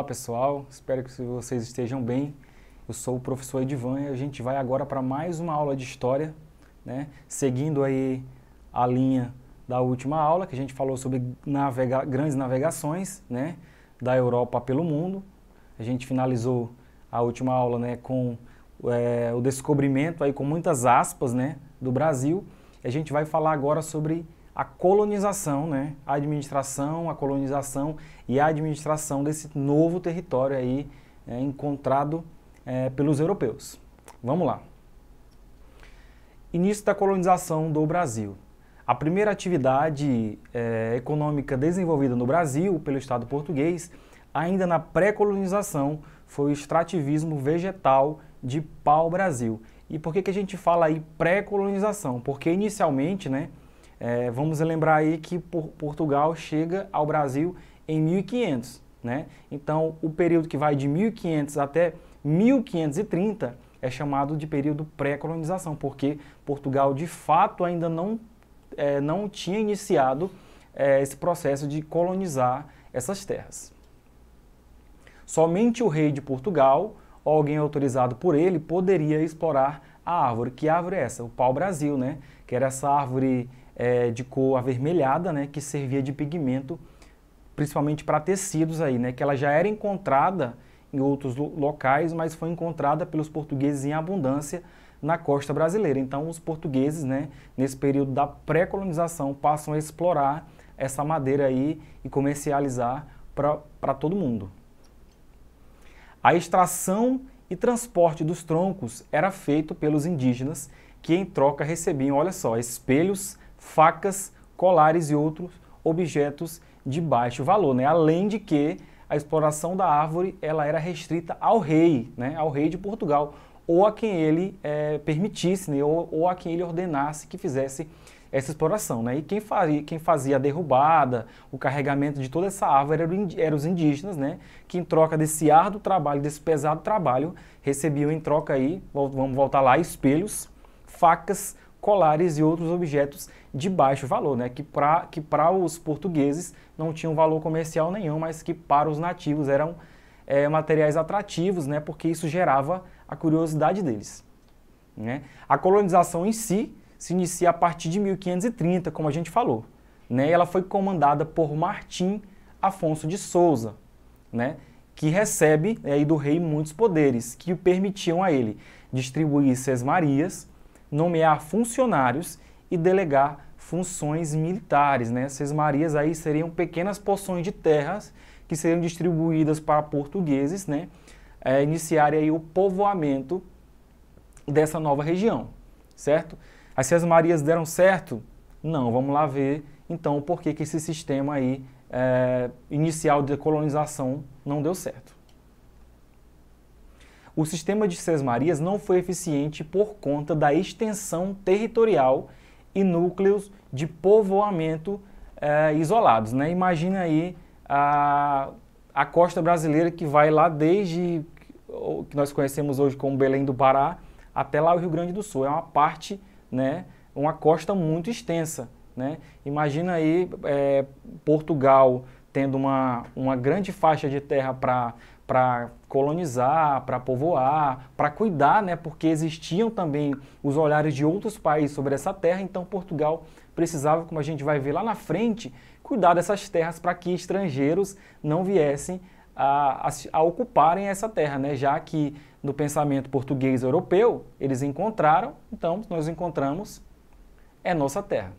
Olá pessoal, espero que vocês estejam bem. Eu sou o professor Edivan e a gente vai agora para mais uma aula de história, né? seguindo aí a linha da última aula que a gente falou sobre navega grandes navegações né? da Europa pelo mundo. A gente finalizou a última aula né? com é, o descobrimento aí com muitas aspas né? do Brasil. A gente vai falar agora sobre a colonização, né? a administração, a colonização e a administração desse novo território aí é, encontrado é, pelos europeus. Vamos lá. Início da colonização do Brasil. A primeira atividade é, econômica desenvolvida no Brasil pelo Estado português, ainda na pré-colonização, foi o extrativismo vegetal de pau-brasil. E por que, que a gente fala aí pré-colonização? Porque inicialmente, né, é, vamos lembrar aí que por, Portugal chega ao Brasil em 1500, né? Então, o período que vai de 1500 até 1530 é chamado de período pré-colonização, porque Portugal de fato ainda não, é, não tinha iniciado é, esse processo de colonizar essas terras. Somente o rei de Portugal, ou alguém autorizado por ele, poderia explorar a árvore. Que árvore é essa? O pau-brasil, né? Que era essa árvore é, de cor avermelhada, né, que servia de pigmento, principalmente para tecidos aí, né, que ela já era encontrada em outros locais, mas foi encontrada pelos portugueses em abundância na costa brasileira. Então, os portugueses, né, nesse período da pré-colonização, passam a explorar essa madeira aí e comercializar para todo mundo. A extração e transporte dos troncos era feito pelos indígenas que em troca recebiam, olha só, espelhos, facas, colares e outros objetos de baixo valor, né? Além de que a exploração da árvore ela era restrita ao rei, né? Ao rei de Portugal ou a quem ele é, permitisse, né? Ou, ou, a quem ele ordenasse que fizesse essa exploração, né? E quem fazia, quem fazia a derrubada, o carregamento de toda essa árvore eram, os indígenas, né? Que em troca desse árduo trabalho, desse pesado trabalho, recebiam em troca aí, vamos voltar lá, espelhos, facas, colares e outros objetos de baixo valor, né? que para que pra os portugueses não tinham valor comercial nenhum, mas que para os nativos eram é, materiais atrativos, né? porque isso gerava a curiosidade deles. Né? A colonização em si se inicia a partir de 1530, como a gente falou. Né? Ela foi comandada por Martim Afonso de Souza, né? que recebe é, aí do rei muitos poderes que o permitiam a ele distribuir Sesmarias, nomear funcionários e delegar funções militares. Né? Essas marias aí seriam pequenas porções de terras que seriam distribuídas para portugueses né? É, iniciarem aí o povoamento dessa nova região, certo? As se as marias deram certo, não, vamos lá ver então por que, que esse sistema aí é, inicial de colonização não deu certo o sistema de Sesmarias não foi eficiente por conta da extensão territorial e núcleos de povoamento é, isolados. Né? Imagina aí a, a costa brasileira que vai lá desde o que nós conhecemos hoje como Belém do Pará até lá o Rio Grande do Sul. É uma parte, né, uma costa muito extensa. Né? Imagina aí é, Portugal tendo uma, uma grande faixa de terra para colonizar, para povoar, para cuidar, né? Porque existiam também os olhares de outros países sobre essa terra, então Portugal precisava, como a gente vai ver lá na frente, cuidar dessas terras para que estrangeiros não viessem a, a, a, ocuparem essa terra, né? já que no pensamento português europeu eles encontraram, então nós encontramos é nossa terra.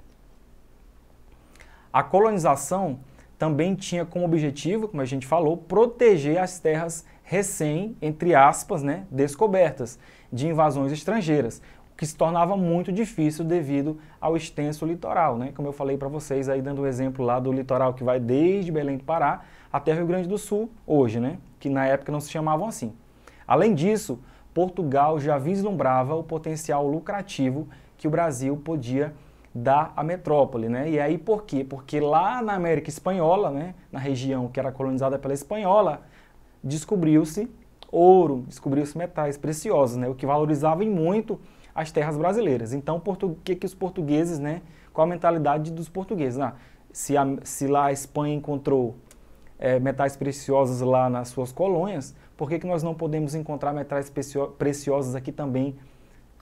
A colonização também tinha como objetivo, como a gente falou, proteger as terras recém, entre aspas, né, descobertas de invasões estrangeiras, o que se tornava muito difícil devido ao extenso litoral, né? Como eu falei para vocês aí dando o um exemplo lá do litoral que vai desde Belém do Pará até Rio Grande do Sul hoje, né? Que na época não se chamavam assim. Além disso, Portugal já vislumbrava o potencial lucrativo que o Brasil podia da metrópole, né? E aí por quê? Porque lá na América Espanhola, né, na região que era colonizada pela espanhola, descobriu-se ouro, descobriu-se metais preciosos, né, o que valorizava muito as terras brasileiras. Então, o que, que os portugueses, né, qual a mentalidade dos portugueses? Ah, se, a, se lá a Espanha encontrou é, metais preciosos lá nas suas colônias, por que, que nós não podemos encontrar metais precio preciosos aqui também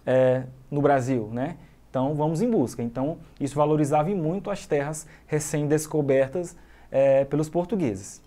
é, no Brasil, né? Então vamos em busca. Então isso valorizava muito as terras recém-descobertas é, pelos portugueses.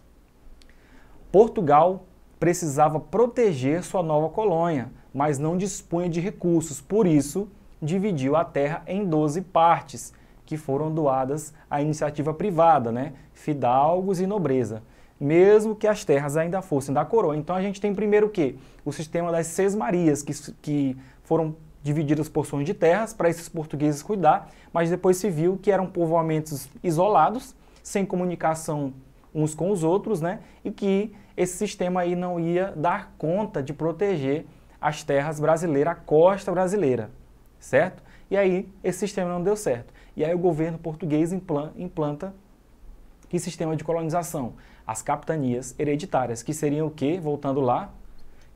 Portugal precisava proteger sua nova colônia, mas não dispunha de recursos, por isso dividiu a terra em 12 partes, que foram doadas à iniciativa privada, né? fidalgos e nobreza, mesmo que as terras ainda fossem da coroa. Então a gente tem primeiro o quê? O sistema das sesmarias, que, que foram divididas porções de terras para esses portugueses cuidar, mas depois se viu que eram povoamentos isolados, sem comunicação uns com os outros, né? E que esse sistema aí não ia dar conta de proteger as terras brasileiras, a costa brasileira, certo? E aí esse sistema não deu certo. E aí o governo português implanta que sistema de colonização? As capitanias hereditárias, que seriam o quê? Voltando lá,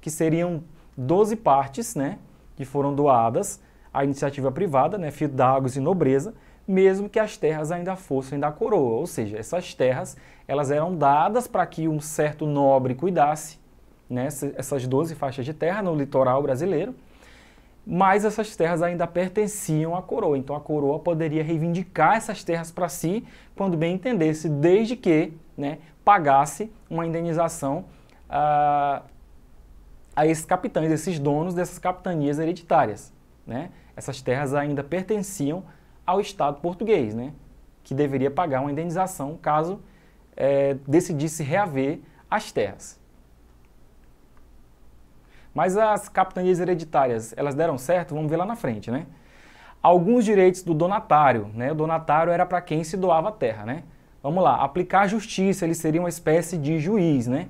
que seriam 12 partes, né? que foram doadas à iniciativa privada, né, fidalgos e nobreza, mesmo que as terras ainda fossem da coroa, ou seja, essas terras elas eram dadas para que um certo nobre cuidasse, né, essas 12 faixas de terra no litoral brasileiro, mas essas terras ainda pertenciam à coroa, então a coroa poderia reivindicar essas terras para si quando bem entendesse, desde que né, pagasse uma indenização ah, a esses capitães, esses donos dessas capitanias hereditárias. Né? Essas terras ainda pertenciam ao Estado português, né? que deveria pagar uma indenização caso é, decidisse reaver as terras. Mas as capitanias hereditárias, elas deram certo? Vamos ver lá na frente, né? Alguns direitos do donatário, né? O donatário era para quem se doava a terra, né? Vamos lá, aplicar justiça, ele seria uma espécie de juiz, né?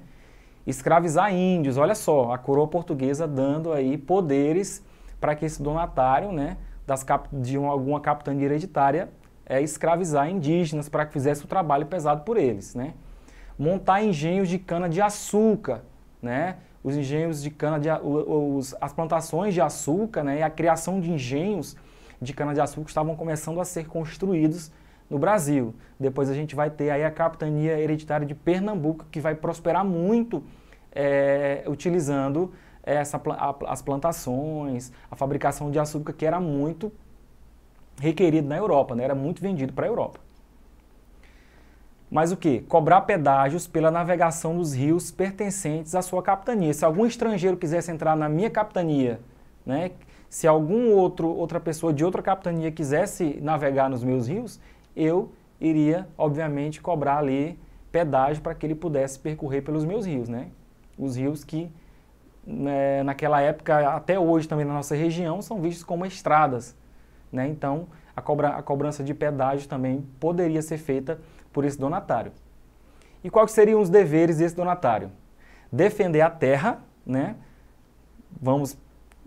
escravizar índios. Olha só, a coroa portuguesa dando aí poderes para que esse donatário, né, das cap de uma, alguma capitania hereditária, é, escravizar indígenas para que fizesse o trabalho pesado por eles, né? Montar engenhos de cana de açúcar, né? Os engenhos de cana de os, as plantações de açúcar, né, e a criação de engenhos de cana de açúcar estavam começando a ser construídos no Brasil. Depois a gente vai ter aí a capitania hereditária de Pernambuco, que vai prosperar muito é, utilizando essa, a, as plantações, a fabricação de açúcar, que era muito requerido na Europa, né? era muito vendido para a Europa. Mas o que? Cobrar pedágios pela navegação dos rios pertencentes à sua capitania. Se algum estrangeiro quisesse entrar na minha capitania, né? se algum outro outra pessoa de outra capitania quisesse navegar nos meus rios, eu iria, obviamente, cobrar ali pedágio para que ele pudesse percorrer pelos meus rios, né? Os rios que né, naquela época, até hoje também na nossa região, são vistos como estradas, né? Então, a, cobra, a cobrança de pedágio também poderia ser feita por esse donatário. E quais seriam os deveres desse donatário? Defender a terra, né? Vamos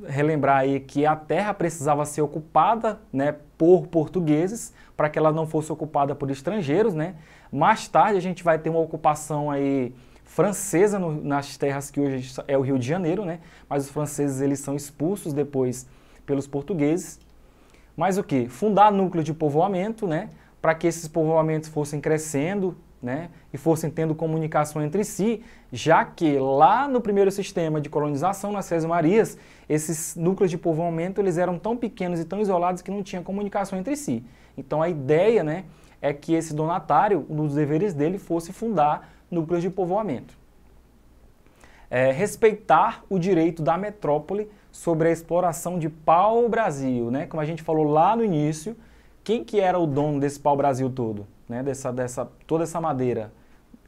relembrar aí que a terra precisava ser ocupada né, por portugueses para que ela não fosse ocupada por estrangeiros. Né? Mais tarde a gente vai ter uma ocupação aí francesa no, nas terras que hoje é o Rio de Janeiro, né? mas os franceses eles são expulsos depois pelos portugueses. Mas o que? Fundar núcleo de povoamento, né? para que esses povoamentos fossem crescendo né, e fossem tendo comunicação entre si, já que lá no primeiro sistema de colonização, nas César Marias, esses núcleos de povoamento eles eram tão pequenos e tão isolados que não tinha comunicação entre si. Então a ideia né, é que esse donatário, um dos deveres dele, fosse fundar núcleos de povoamento. É, respeitar o direito da metrópole sobre a exploração de pau-brasil, né? como a gente falou lá no início, quem que era o dono desse pau-brasil todo? né, dessa, dessa, toda essa madeira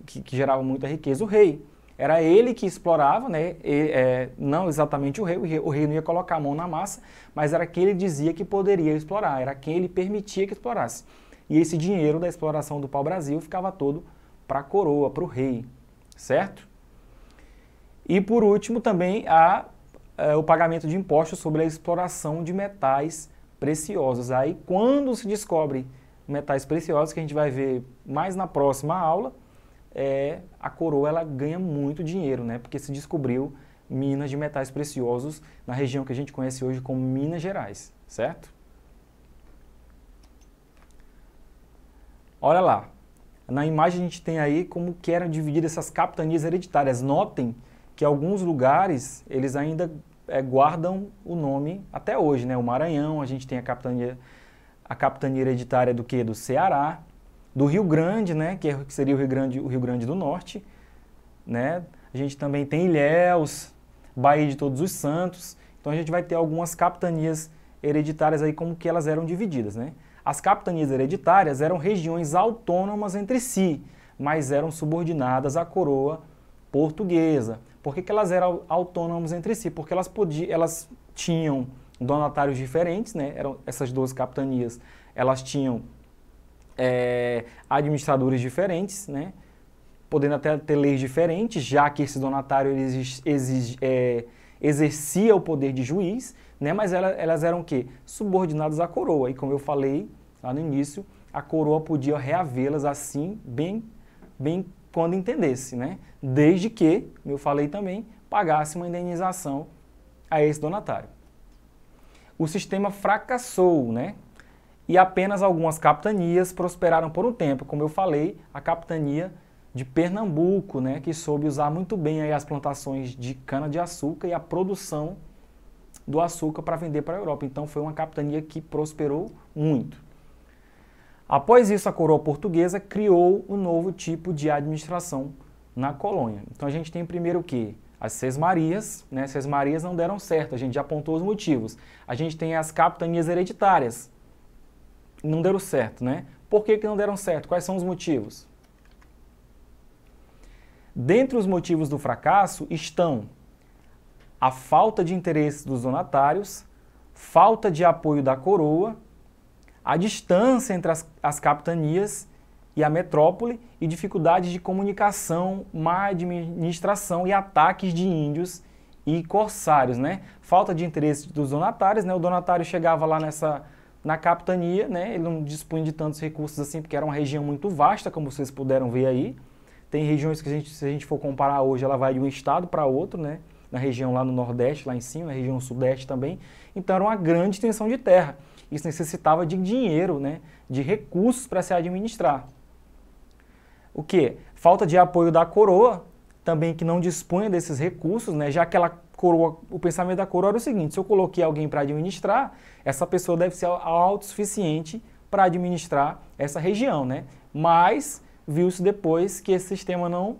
que, que, gerava muita riqueza, o rei. Era ele que explorava, né, e, é, não exatamente o rei, o rei, o rei não ia colocar a mão na massa, mas era quem ele dizia que poderia explorar, era quem ele permitia que explorasse. E esse dinheiro da exploração do pau-brasil ficava todo para a coroa, para o rei, certo? E por último também há é, o pagamento de impostos sobre a exploração de metais preciosos. Aí quando se descobre metais preciosos, que a gente vai ver mais na próxima aula, é, a coroa ela ganha muito dinheiro, né? Porque se descobriu minas de metais preciosos na região que a gente conhece hoje como Minas Gerais, certo? Olha lá. Na imagem a gente tem aí como que eram divididas essas capitanias hereditárias. Notem que alguns lugares eles ainda é, guardam o nome até hoje, né? O Maranhão, a gente tem a capitania a capitania hereditária do que do Ceará, do Rio Grande, né, é, que seria o Rio Grande, o Rio Grande do Norte, né? A gente também tem Ilhéus, Bahia de Todos os Santos. Então a gente vai ter algumas capitanias hereditárias aí como que elas eram divididas, né? As capitanias hereditárias eram regiões autônomas entre si, mas eram subordinadas à coroa portuguesa. Por que, que elas eram autônomas entre si? Porque elas podiam, elas tinham donatários diferentes, né? Eram essas duas capitanias, elas tinham é, administradores diferentes, né? Podendo até ter leis diferentes, já que esse donatário exige, é, eh, exercia o poder de juiz, né? Mas ela, elas eram o quê? Subordinadas à coroa. E como eu falei lá no início, a coroa podia reavê-las assim, bem, bem quando entendesse, né? Desde que, como eu falei também, pagasse uma indenização a esse donatário o sistema fracassou, né? E apenas algumas capitanias prosperaram por um tempo, como eu falei, a capitania de Pernambuco, né, que soube usar muito bem aí as plantações de cana de açúcar e a produção do açúcar para vender para a Europa. Então foi uma capitania que prosperou muito. Após isso, a coroa portuguesa criou um novo tipo de administração na colônia. Então a gente tem primeiro o quê? As seis Marias, né? As seis Marias não deram certo, a gente já apontou os motivos. A gente tem as capitanias hereditárias. Não deram certo, né? Por que, que não deram certo? Quais são os motivos? Dentre os motivos do fracasso estão a falta de interesse dos donatários, falta de apoio da coroa, a distância entre as, as capitanias e a metrópole e dificuldades de comunicação, má administração e ataques de índios e corsários, né? Falta de interesse dos donatários, né? O donatário chegava lá nessa na capitania, né? Ele não dispunha de tantos recursos assim, porque era uma região muito vasta, como vocês puderam ver aí. Tem regiões que a gente, se a gente for comparar hoje, ela vai de um estado para outro, né? Na região lá no Nordeste, lá em cima, na região Sudeste também. Então era uma grande extensão de terra. Isso necessitava de dinheiro, né? De recursos para se administrar o que? Falta de apoio da coroa, também que não dispunha desses recursos, né? já que ela coroa, o pensamento da coroa era o seguinte, se eu coloquei alguém para administrar, essa pessoa deve ser autossuficiente para administrar essa região, né? Mas viu-se depois que esse sistema não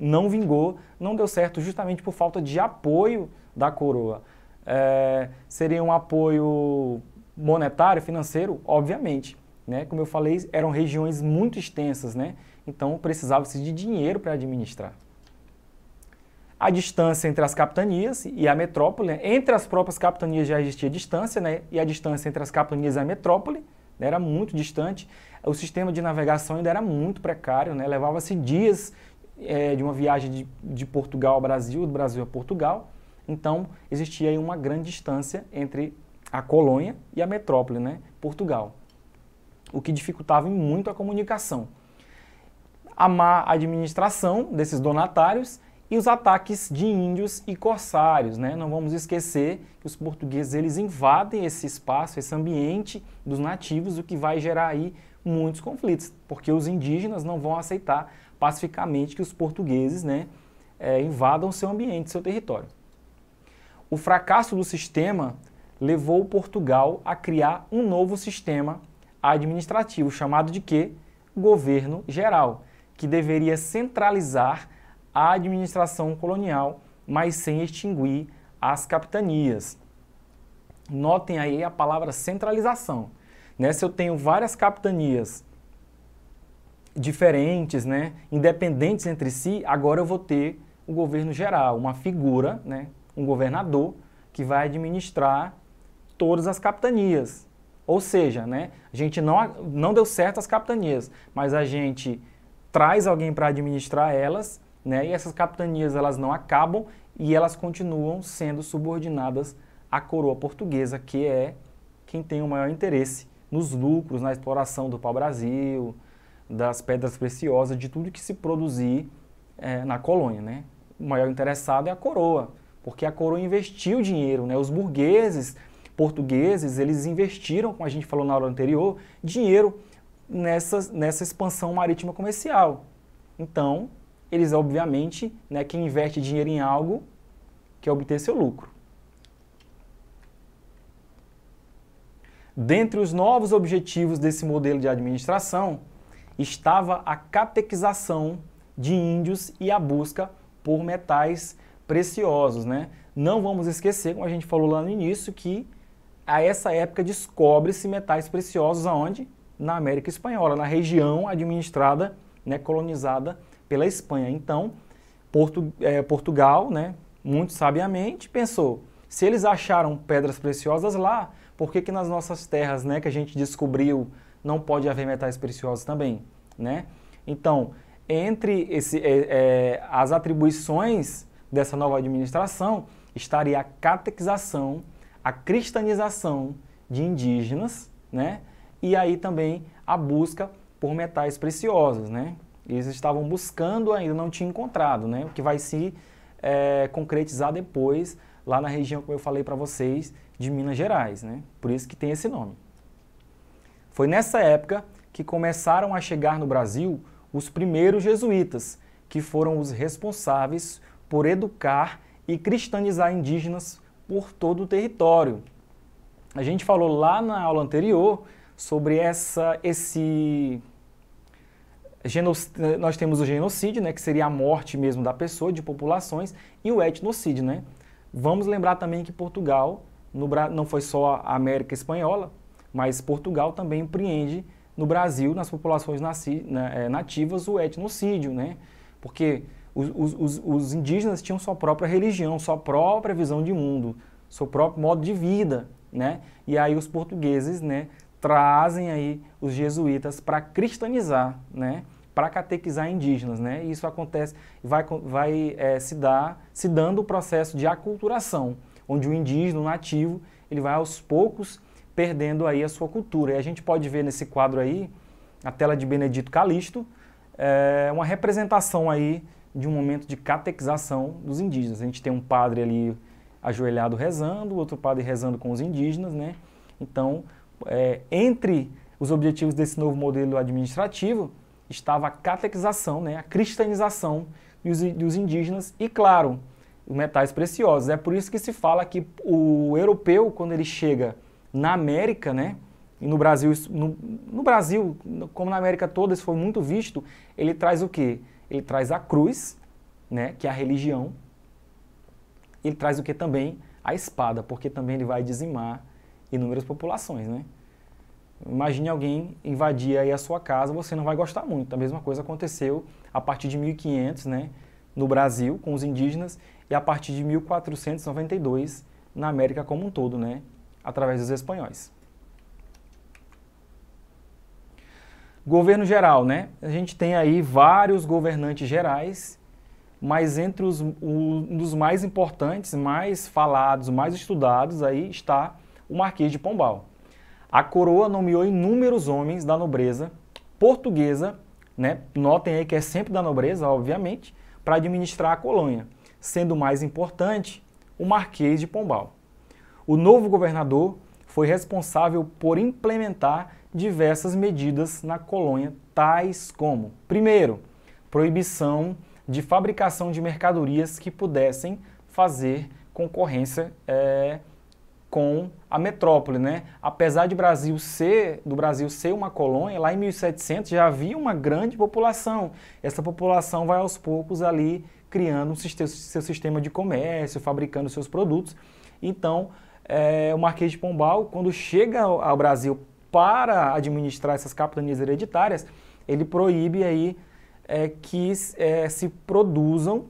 não vingou, não deu certo justamente por falta de apoio da coroa. É, seria um apoio monetário, financeiro, obviamente, né? Como eu falei, eram regiões muito extensas, né? Então precisava-se de dinheiro para administrar. A distância entre as capitanias e a metrópole, entre as próprias capitanias já existia distância, né? e a distância entre as capitanias e a metrópole né? era muito distante. O sistema de navegação ainda era muito precário, né? levava-se dias é, de uma viagem de, de Portugal ao Brasil, do Brasil a Portugal. Então existia aí uma grande distância entre a colônia e a metrópole, né? Portugal, o que dificultava muito a comunicação a má administração desses donatários e os ataques de índios e corsários. Né? Não vamos esquecer que os portugueses eles invadem esse espaço, esse ambiente dos nativos, o que vai gerar aí muitos conflitos, porque os indígenas não vão aceitar pacificamente que os portugueses né, é, invadam seu ambiente, seu território. O fracasso do sistema levou Portugal a criar um novo sistema administrativo chamado de que governo geral que deveria centralizar a administração colonial, mas sem extinguir as capitanias. Notem aí a palavra centralização. Né? Se eu tenho várias capitanias diferentes, né, independentes entre si, agora eu vou ter o governo geral, uma figura, né, um governador que vai administrar todas as capitanias. Ou seja, né, a gente não, não deu certo as capitanias, mas a gente traz alguém para administrar elas, né? E essas capitanias elas não acabam e elas continuam sendo subordinadas à coroa portuguesa, que é quem tem o maior interesse nos lucros, na exploração do pau-brasil, das pedras preciosas, de tudo que se produzir é, na colônia, né? O maior interessado é a coroa, porque a coroa investiu dinheiro, né? Os burgueses portugueses, eles investiram, como a gente falou na aula anterior, dinheiro nessa, nessa expansão marítima comercial. Então, eles obviamente, né, quem investe dinheiro em algo quer obter seu lucro. Dentre os novos objetivos desse modelo de administração estava a catequização de índios e a busca por metais preciosos, né? Não vamos esquecer, como a gente falou lá no início, que a essa época descobre-se metais preciosos aonde? na América Espanhola, na região administrada, né, colonizada pela Espanha. Então, é, Portugal, né, muito sabiamente, pensou: se eles acharam pedras preciosas lá, por que, que nas nossas terras né, que a gente descobriu não pode haver metais preciosos também? Né? Então, entre esse, é, é, as atribuições dessa nova administração estaria a catequização, a cristianização de indígenas, né? e aí também a busca por metais preciosos, né? Eles estavam buscando ainda, não tinham encontrado, né? O que vai se é, concretizar depois lá na região, como eu falei para vocês, de Minas Gerais, né? Por isso que tem esse nome. Foi nessa época que começaram a chegar no Brasil os primeiros jesuítas, que foram os responsáveis por educar e cristianizar indígenas por todo o território. A gente falou lá na aula anterior sobre essa, esse genocídio, nós temos o genocídio, né, que seria a morte mesmo da pessoa, de populações, e o etnocídio, né? Vamos lembrar também que Portugal, no, não foi só a América Espanhola, mas Portugal também empreende no Brasil, nas populações nasci, eh, nativas, o etnocídio, né? Porque os, os, os, indígenas tinham sua própria religião, sua própria visão de mundo, seu próprio modo de vida, né? E aí os portugueses, né, trazem aí os jesuítas para cristianizar, né? para catequizar indígenas, né? E isso acontece, vai, vai é, se dar, se dando o processo de aculturação, onde o indígena, o nativo, ele vai aos poucos perdendo aí a sua cultura. E a gente pode ver nesse quadro aí, a tela de Benedito Calixto, é uma representação aí de um momento de catequização dos indígenas. A gente tem um padre ali ajoelhado rezando, outro padre rezando com os indígenas, né? Então, é, entre os objetivos desse novo modelo administrativo estava a catequização, né, a cristianização dos, dos indígenas e, claro, os metais preciosos. É por isso que se fala que o europeu, quando ele chega na América, né, e no Brasil, no, no Brasil, como na América toda, isso foi muito visto, ele traz o quê? Ele traz a cruz, né, que é a religião. Ele traz o que também? A espada, porque também ele vai dizimar inúmeras populações, né? Imagine alguém invadir aí a sua casa, você não vai gostar muito. A mesma coisa aconteceu a partir de 1500, né, no Brasil com os indígenas e a partir de 1492 na América como um todo, né, através dos espanhóis. Governo geral, né? A gente tem aí vários governantes gerais, mas entre os um dos mais importantes, mais falados, mais estudados aí está o Marquês de Pombal. A coroa nomeou inúmeros homens da nobreza portuguesa, né? notem aí que é sempre da nobreza, obviamente, para administrar a colônia, sendo mais importante o Marquês de Pombal. O novo governador foi responsável por implementar diversas medidas na colônia, tais como: primeiro, proibição de fabricação de mercadorias que pudessem fazer concorrência é, com a metrópole, né? Apesar de Brasil ser, do Brasil ser uma colônia, lá em 1700 já havia uma grande população. Essa população vai aos poucos ali criando seu sistema de comércio, fabricando seus produtos. Então, é, o Marquês de Pombal, quando chega ao Brasil para administrar essas capitanias hereditárias, ele proíbe aí é, que é, se produzam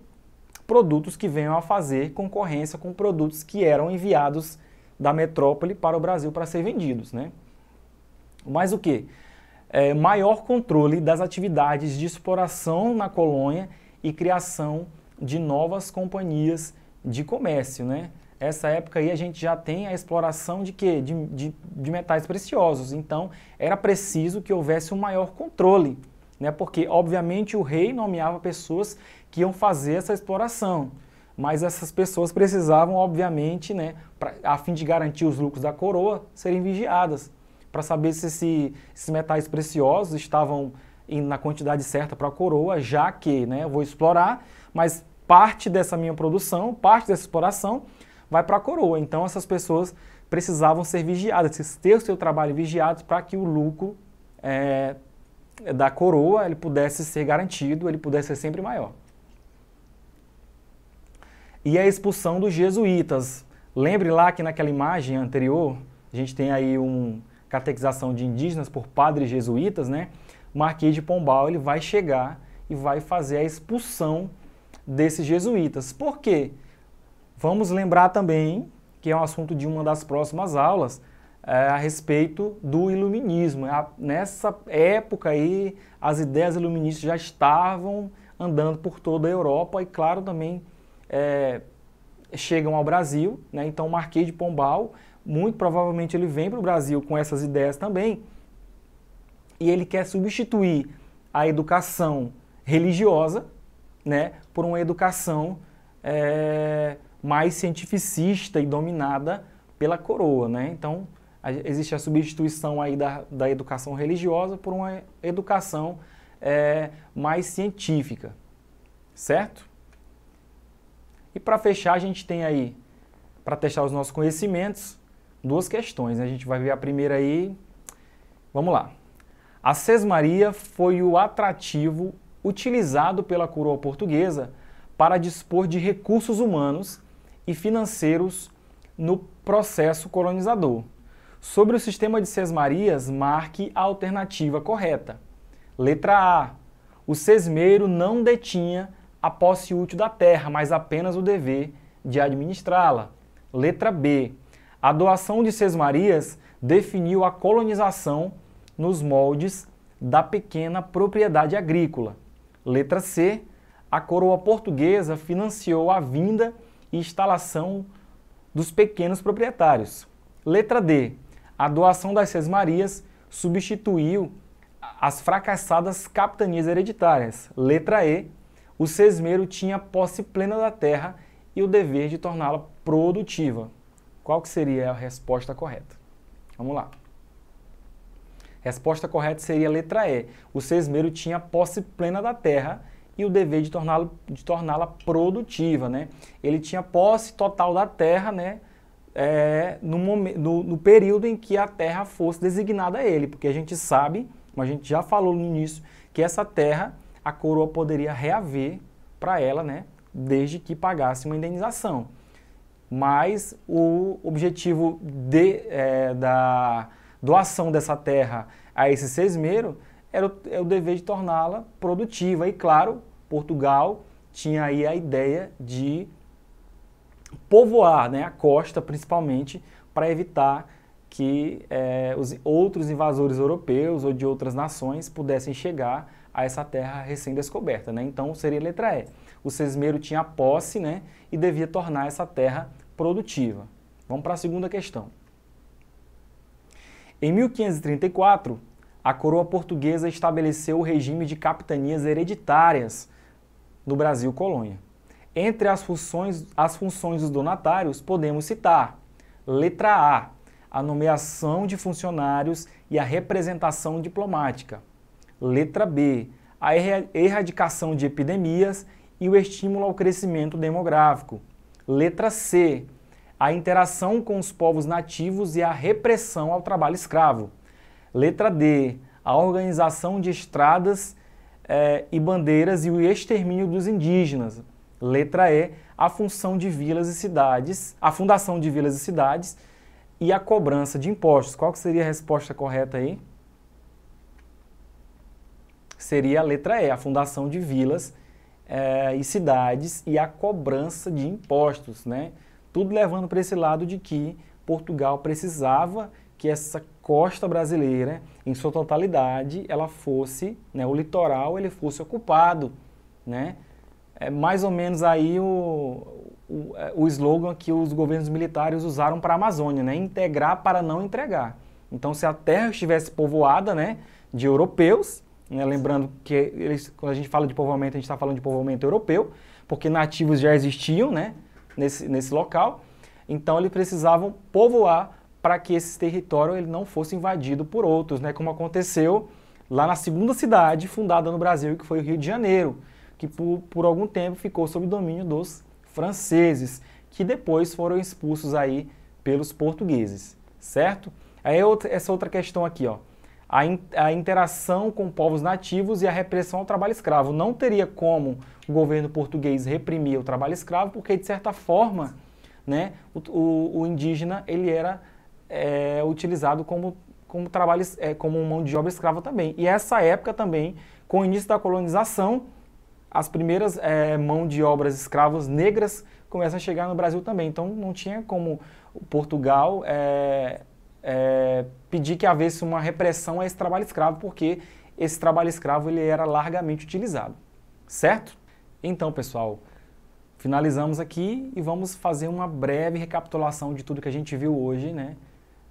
produtos que venham a fazer concorrência com produtos que eram enviados da metrópole para o Brasil para ser vendidos. Né? Mas o que? É, maior controle das atividades de exploração na colônia e criação de novas companhias de comércio. Né? Essa época aí a gente já tem a exploração de quê? De, de, de metais preciosos. Então era preciso que houvesse um maior controle, né? porque obviamente o rei nomeava pessoas que iam fazer essa exploração mas essas pessoas precisavam, obviamente, né, pra, a fim de garantir os lucros da coroa, serem vigiadas para saber se esse, esses metais preciosos estavam na quantidade certa para a coroa, já que né, eu vou explorar, mas parte dessa minha produção, parte dessa exploração vai para a coroa. Então essas pessoas precisavam ser vigiadas, ter o seu trabalho vigiado para que o lucro é, da coroa ele pudesse ser garantido, ele pudesse ser sempre maior e a expulsão dos jesuítas. Lembre lá que naquela imagem anterior, a gente tem aí uma catequização de indígenas por padres jesuítas, né? O Marquês de Pombal ele vai chegar e vai fazer a expulsão desses jesuítas. Por quê? Vamos lembrar também, que é um assunto de uma das próximas aulas, é, a respeito do iluminismo. nessa época aí, as ideias iluministas já estavam andando por toda a Europa e, claro, também é, chegam ao Brasil, né? então o Marquês de Pombal, muito provavelmente ele vem para o Brasil com essas ideias também, e ele quer substituir a educação religiosa né, por uma educação é, mais cientificista e dominada pela coroa. Né? Então, a, existe a substituição aí da, da educação religiosa por uma educação é, mais científica, certo? E para fechar, a gente tem aí, para testar os nossos conhecimentos, duas questões. Né? A gente vai ver a primeira aí. Vamos lá. A sesmaria foi o atrativo utilizado pela coroa portuguesa para dispor de recursos humanos e financeiros no processo colonizador. Sobre o sistema de sesmarias, marque a alternativa correta. Letra A. O sesmeiro não detinha a posse útil da terra, mas apenas o dever de administrá-la. Letra B. A doação de Marias definiu a colonização nos moldes da pequena propriedade agrícola. Letra C. A coroa portuguesa financiou a vinda e instalação dos pequenos proprietários. Letra D. A doação das Marias substituiu as fracassadas capitanias hereditárias. Letra E o sesmeiro tinha posse plena da terra e o dever de torná-la produtiva. Qual que seria a resposta correta? Vamos lá. Resposta correta seria a letra E. O sesmeiro tinha posse plena da terra e o dever de torná-la de torná produtiva, né? Ele tinha posse total da terra, né? É, no, momento, no, no, período em que a terra fosse designada a ele, porque a gente sabe, como a gente já falou no início, que essa terra a coroa poderia reaver para ela, né, desde que pagasse uma indenização. Mas o objetivo de, é, da doação dessa terra a esse sesmeiro era o, é o dever de torná-la produtiva. E claro, Portugal tinha aí a ideia de povoar né, a costa, principalmente, para evitar que é, os outros invasores europeus ou de outras nações pudessem chegar a essa terra recém-descoberta, né? Então seria letra E. O sesmeiro tinha posse, né? E devia tornar essa terra produtiva. Vamos para a segunda questão. Em 1534, a coroa portuguesa estabeleceu o regime de capitanias hereditárias no Brasil colônia. Entre as funções, as funções dos donatários, podemos citar: letra A, a nomeação de funcionários e a representação diplomática. Letra B, a erradicação de epidemias e o estímulo ao crescimento demográfico. Letra C, a interação com os povos nativos e a repressão ao trabalho escravo. Letra D, a organização de estradas eh, e bandeiras e o extermínio dos indígenas. Letra E, a função de vilas e cidades, a fundação de vilas e cidades e a cobrança de impostos. Qual seria a resposta correta aí? seria a letra E, a fundação de vilas eh, e cidades e a cobrança de impostos, né? Tudo levando para esse lado de que Portugal precisava que essa costa brasileira, em sua totalidade, ela fosse, né, o litoral, ele fosse ocupado, né? É mais ou menos aí o, o, é, o slogan que os governos militares usaram para a Amazônia, né? Integrar para não entregar. Então, se a terra estivesse povoada, né, de europeus, né? Lembrando que eles, quando a gente fala de povoamento, a gente está falando de povoamento europeu, porque nativos já existiam né? nesse, nesse local. Então, eles precisavam povoar para que esse território ele não fosse invadido por outros, né? como aconteceu lá na segunda cidade fundada no Brasil, que foi o Rio de Janeiro, que por, por algum tempo ficou sob domínio dos franceses, que depois foram expulsos aí pelos portugueses, certo? Aí é outra, essa outra questão aqui, ó a, in, a interação com povos nativos e a repressão ao trabalho escravo. Não teria como o governo português reprimir o trabalho escravo, porque de certa forma né, o, o, o indígena ele era é, utilizado como, como, trabalho, é, como mão de obra escrava também. E essa época também, com o início da colonização, as primeiras é, mão de obras escravas negras começam a chegar no Brasil também. Então não tinha como Portugal é, é, pedir que havesse uma repressão a esse trabalho escravo, porque esse trabalho escravo ele era largamente utilizado, certo? Então, pessoal, finalizamos aqui e vamos fazer uma breve recapitulação de tudo que a gente viu hoje, né,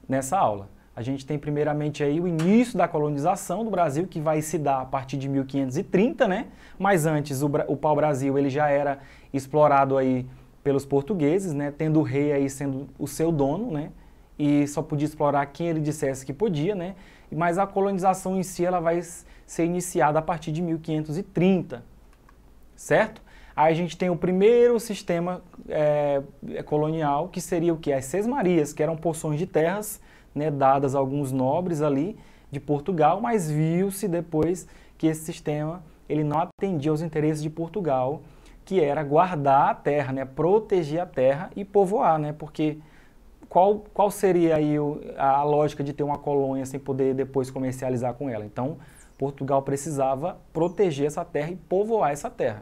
nessa aula. A gente tem primeiramente aí o início da colonização do Brasil, que vai se dar a partir de 1530, né? Mas antes o, o pau-brasil ele já era explorado aí pelos portugueses, né? Tendo o rei aí sendo o seu dono, né? e só podia explorar quem ele dissesse que podia, né? Mas a colonização em si ela vai ser iniciada a partir de 1530, certo? Aí a gente tem o primeiro sistema é, colonial, que seria o que? As seis marias, que eram porções de terras né, dadas a alguns nobres ali de Portugal, mas viu-se depois que esse sistema ele não atendia aos interesses de Portugal, que era guardar a terra, né, proteger a terra e povoar, né, porque qual, qual seria aí o, a lógica de ter uma colônia sem poder depois comercializar com ela? Então, Portugal precisava proteger essa terra e povoar essa terra,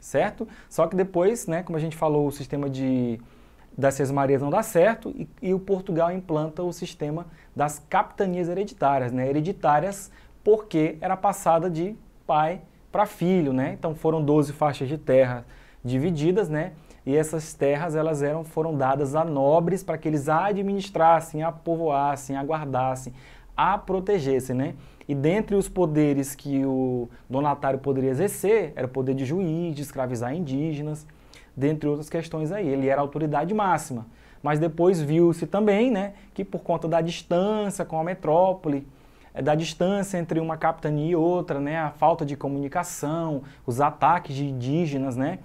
certo? Só que depois, né, como a gente falou, o sistema de, das Seis Marias não dá certo e, e o Portugal implanta o sistema das capitanias hereditárias, né? Hereditárias porque era passada de pai para filho, né? Então foram 12 faixas de terra divididas, né? e essas terras elas eram foram dadas a nobres para que eles administrassem, a povoassem, a guardassem, a protegessem, né? E dentre os poderes que o donatário poderia exercer, era o poder de juiz, de escravizar indígenas, dentre outras questões aí. Ele era a autoridade máxima. Mas depois viu-se também, né, que por conta da distância com a metrópole, eh, da distância entre uma capitania e outra, né, a falta de comunicação, os ataques de indígenas, né,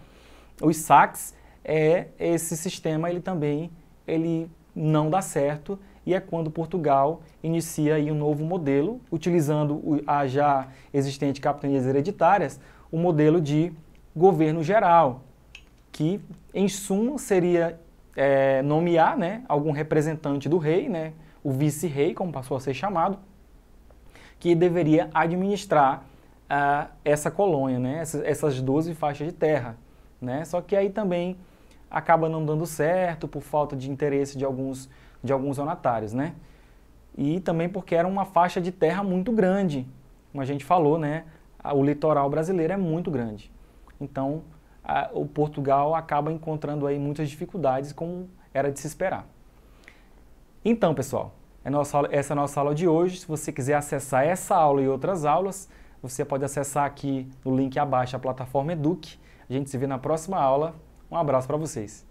os saques, é esse sistema ele também ele não dá certo e é quando Portugal inicia aí um novo modelo, utilizando a já existente capitanias hereditárias, o um modelo de governo geral, que em suma seria é, nomear né, algum representante do rei, né, o vice-rei, como passou a ser chamado, que deveria administrar ah, essa colônia, né, essas, essas 12 faixas de terra. Né? Só que aí também acaba não dando certo por falta de interesse de alguns, de alguns donatários, né? E também porque era uma faixa de terra muito grande, como a gente falou, né? O litoral brasileiro é muito grande. Então, a, o Portugal acaba encontrando aí muitas dificuldades, como era de se esperar. Então, pessoal, é nossa, essa é a nossa aula de hoje. Se você quiser acessar essa aula e outras aulas, você pode acessar aqui no link abaixo a plataforma Eduque. A gente se vê na próxima aula. Um abraço para vocês.